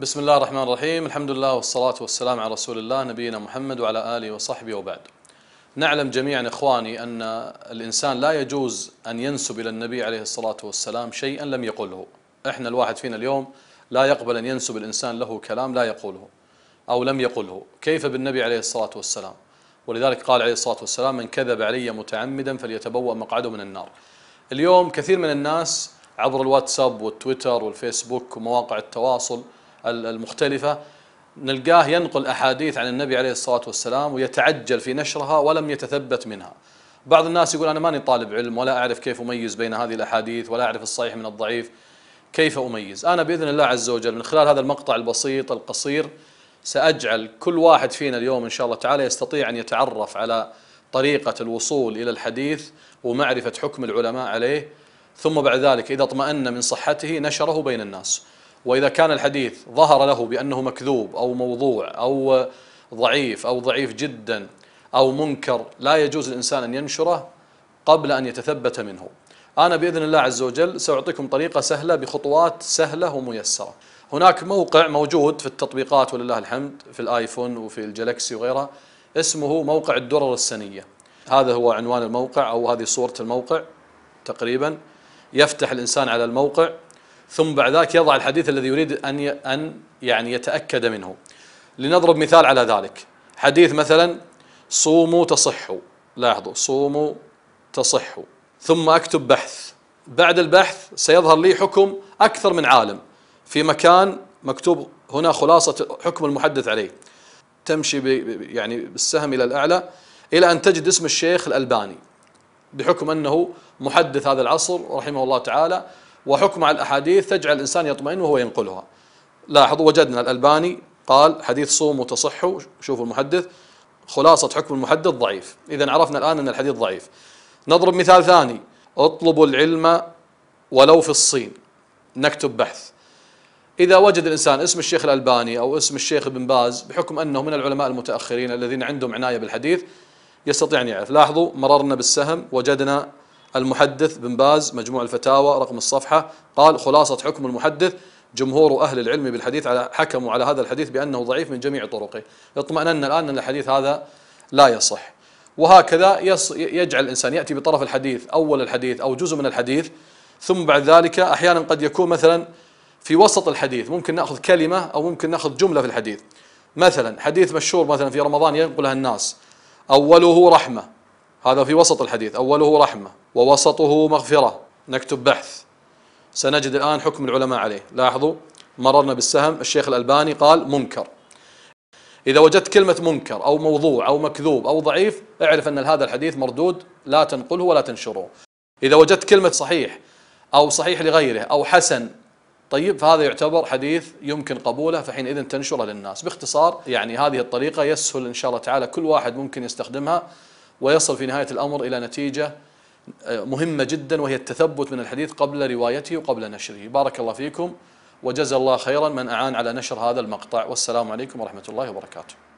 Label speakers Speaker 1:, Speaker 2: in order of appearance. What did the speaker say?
Speaker 1: بسم الله الرحمن الرحيم الحمد لله والصلاة والسلام على رسول الله نبينا محمد وعلى آله وصحبه وبعد نعلم جميعا إخواني أن الإنسان لا يجوز أن ينسب إلى النبي عليه الصلاة والسلام شيئا لم يقله إحنا الواحد فينا اليوم لا يقبل أن ينسب الإنسان له كلام لا يقوله أو لم يقله كيف بالنبي عليه الصلاة والسلام ولذلك قال عليه الصلاة والسلام من كذب علي متعمدا فليتبوأ مقعده من النار اليوم كثير من الناس عبر الواتساب والتويتر والفيسبوك ومواقع التواصل المختلفة نلقاه ينقل أحاديث عن النبي عليه الصلاة والسلام ويتعجل في نشرها ولم يتثبت منها بعض الناس يقول أنا ماني طالب علم ولا أعرف كيف أميز بين هذه الأحاديث ولا أعرف الصحيح من الضعيف كيف أميز أنا بإذن الله عز وجل من خلال هذا المقطع البسيط القصير سأجعل كل واحد فينا اليوم إن شاء الله تعالى يستطيع أن يتعرف على طريقة الوصول إلى الحديث ومعرفة حكم العلماء عليه ثم بعد ذلك إذا اطمأن من صحته نشره بين الناس وإذا كان الحديث ظهر له بأنه مكذوب أو موضوع أو ضعيف أو ضعيف جدا أو منكر لا يجوز الإنسان أن ينشره قبل أن يتثبت منه أنا بإذن الله عز وجل سأعطيكم طريقة سهلة بخطوات سهلة وميسرة هناك موقع موجود في التطبيقات ولله الحمد في الآيفون وفي الجلاكسي وغيرها اسمه موقع الدرر السنية هذا هو عنوان الموقع أو هذه صورة الموقع تقريبا يفتح الإنسان على الموقع ثم بعد ذلك يضع الحديث الذي يريد أن أن يعني يتأكد منه لنضرب مثال على ذلك حديث مثلا صوموا تصحوا لاحظوا صوموا تصحوا ثم أكتب بحث بعد البحث سيظهر لي حكم أكثر من عالم في مكان مكتوب هنا خلاصة حكم المحدث عليه تمشي يعني بالسهم إلى الأعلى إلى أن تجد اسم الشيخ الألباني بحكم أنه محدث هذا العصر رحمه الله تعالى وحكم على الأحاديث تجعل الإنسان يطمئن وهو ينقلها لاحظوا وجدنا الألباني قال حديث صوم وتصحوا شوفوا المحدث خلاصة حكم المحدث ضعيف إذا عرفنا الآن أن الحديث ضعيف نضرب مثال ثاني اطلبوا العلم ولو في الصين نكتب بحث إذا وجد الإنسان اسم الشيخ الألباني أو اسم الشيخ ابن باز بحكم أنه من العلماء المتأخرين الذين عندهم عناية بالحديث يستطيع أن يعرف لاحظوا مررنا بالسهم وجدنا المحدث بن باز مجموع الفتاوى رقم الصفحة قال خلاصة حكم المحدث جمهور أهل العلم بالحديث على حكموا على هذا الحديث بأنه ضعيف من جميع طرقه اطمأننا الآن أن الحديث هذا لا يصح وهكذا يجعل الإنسان يأتي بطرف الحديث أول الحديث أو جزء من الحديث ثم بعد ذلك أحيانا قد يكون مثلا في وسط الحديث ممكن نأخذ كلمة أو ممكن نأخذ جملة في الحديث مثلا حديث مشهور مثلا في رمضان ينقلها الناس أوله رحمة هذا في وسط الحديث أوله رحمة ووسطه مغفرة نكتب بحث سنجد الآن حكم العلماء عليه لاحظوا مررنا بالسهم الشيخ الألباني قال منكر إذا وجدت كلمة منكر أو موضوع أو مكذوب أو ضعيف اعرف أن هذا الحديث مردود لا تنقله ولا تنشره إذا وجدت كلمة صحيح أو صحيح لغيره أو حسن طيب فهذا يعتبر حديث يمكن قبوله فحينئذ تنشره للناس باختصار يعني هذه الطريقة يسهل إن شاء الله تعالى كل واحد ممكن يستخدمها ويصل في نهاية الأمر إلى نتيجة مهمة جدا وهي التثبت من الحديث قبل روايته وقبل نشره بارك الله فيكم وجزا الله خيرا من أعان على نشر هذا المقطع والسلام عليكم ورحمة الله وبركاته